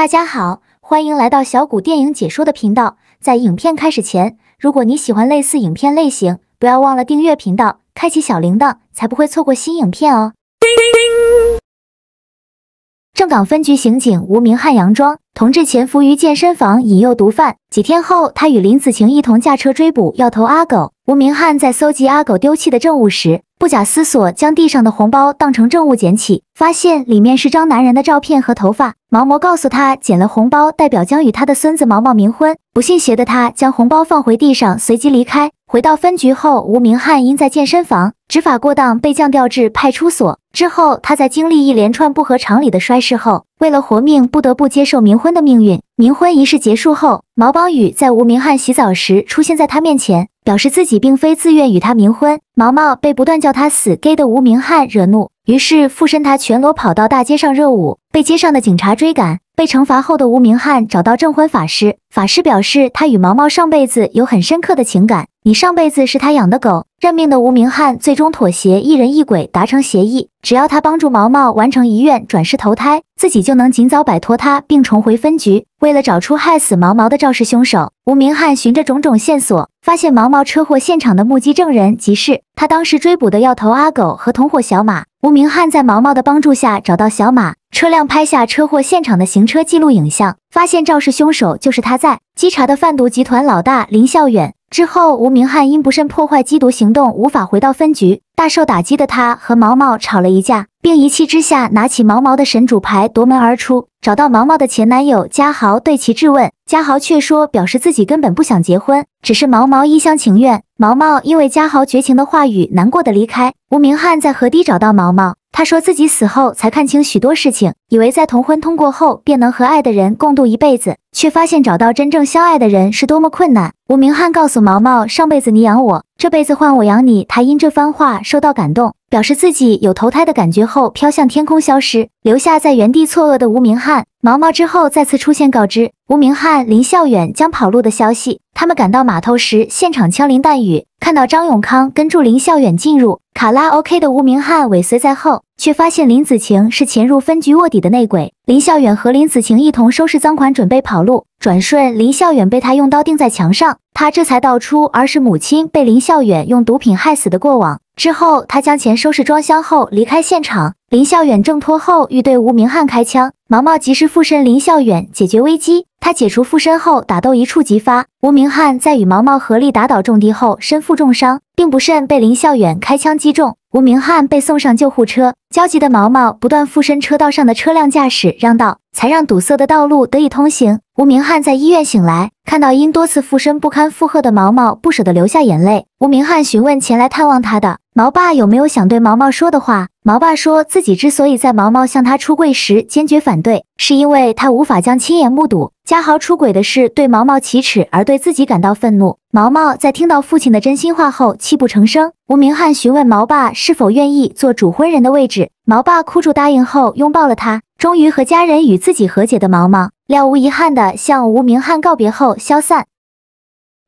大家好，欢迎来到小谷电影解说的频道。在影片开始前，如果你喜欢类似影片类型，不要忘了订阅频道，开启小铃铛，才不会错过新影片哦。正港分局刑警吴明汉佯装同志潜伏于健身房引诱毒贩，几天后他与林子晴一同驾车追捕要头阿狗。吴明汉在搜集阿狗丢弃的证物时，不假思索将地上的红包当成证物捡起，发现里面是张男人的照片和头发。毛毛告诉他，捡了红包代表将与他的孙子毛毛冥婚。不信邪的他将红包放回地上，随即离开。回到分局后，吴明汉因在健身房执法过当被降调至派出所。之后，他在经历一连串不合常理的衰事后，为了活命，不得不接受冥婚的命运。冥婚仪式结束后，毛邦宇在吴明翰洗澡时出现在他面前，表示自己并非自愿与他冥婚。毛毛被不断叫他死 gay 的吴明翰惹怒，于是附身他，全裸跑到大街上热舞。被街上的警察追赶，被惩罚后的吴明汉找到证婚法师，法师表示他与毛毛上辈子有很深刻的情感，你上辈子是他养的狗。认命的吴明汉最终妥协，一人一鬼达成协议，只要他帮助毛毛完成遗愿转世投胎，自己就能尽早摆脱他并重回分局。为了找出害死毛毛的肇事凶手，吴明汉循着种种线索，发现毛毛车祸现场的目击证人即是他当时追捕的要头阿狗和同伙小马。吴明汉在毛毛的帮助下找到小马。车辆拍下车祸现场的行车记录影像，发现肇事凶手就是他在稽查的贩毒集团老大林孝远。之后，吴明翰因不慎破坏缉毒行动，无法回到分局，大受打击的他和毛毛吵了一架，并一气之下拿起毛毛的神主牌，夺门而出，找到毛毛的前男友嘉豪，对其质问。嘉豪却说，表示自己根本不想结婚，只是毛毛一厢情愿。毛毛因为嘉豪绝情的话语，难过的离开。吴明翰在河堤找到毛毛，他说自己死后才看清许多事情。以为在同婚通过后便能和爱的人共度一辈子，却发现找到真正相爱的人是多么困难。吴明汉告诉毛毛：“上辈子你养我，这辈子换我养你。”他因这番话受到感动，表示自己有投胎的感觉后飘向天空消失，留下在原地错愕的吴明汉、毛毛。之后再次出现，告知吴明汉、林孝远将跑路的消息。他们赶到码头时，现场枪林弹雨，看到张永康跟住林孝远进入。卡拉 OK 的吴明汉尾随在后，却发现林子晴是潜入分局卧底的内鬼。林笑远和林子晴一同收拾赃款，准备跑路。转瞬，林笑远被他用刀钉在墙上，他这才道出儿时母亲被林笑远用毒品害死的过往。之后，他将钱收拾装箱后离开现场。林笑远挣脱后欲对吴明汉开枪，毛毛及时附身林笑远解决危机。他解除附身后，打斗一触即发。吴明翰在与毛毛合力打倒重敌后，身负重伤，并不慎被林笑远开枪击中。吴明翰被送上救护车，焦急的毛毛不断附身车道上的车辆驾驶，嚷道：“才让堵塞的道路得以通行。”吴明翰在医院醒来，看到因多次附身不堪负荷的毛毛，不舍得流下眼泪。吴明翰询问前来探望他的毛爸有没有想对毛毛说的话，毛爸说自己之所以在毛毛向他出柜时坚决反对，是因为他无法将亲眼目睹。嘉豪出轨的事对毛毛启齿，而对自己感到愤怒。毛毛在听到父亲的真心话后泣不成声。吴明翰询问毛爸是否愿意做主婚人的位置，毛爸哭着答应后拥抱了他。终于和家人与自己和解的毛毛，了无遗憾地向吴明翰告别后消散。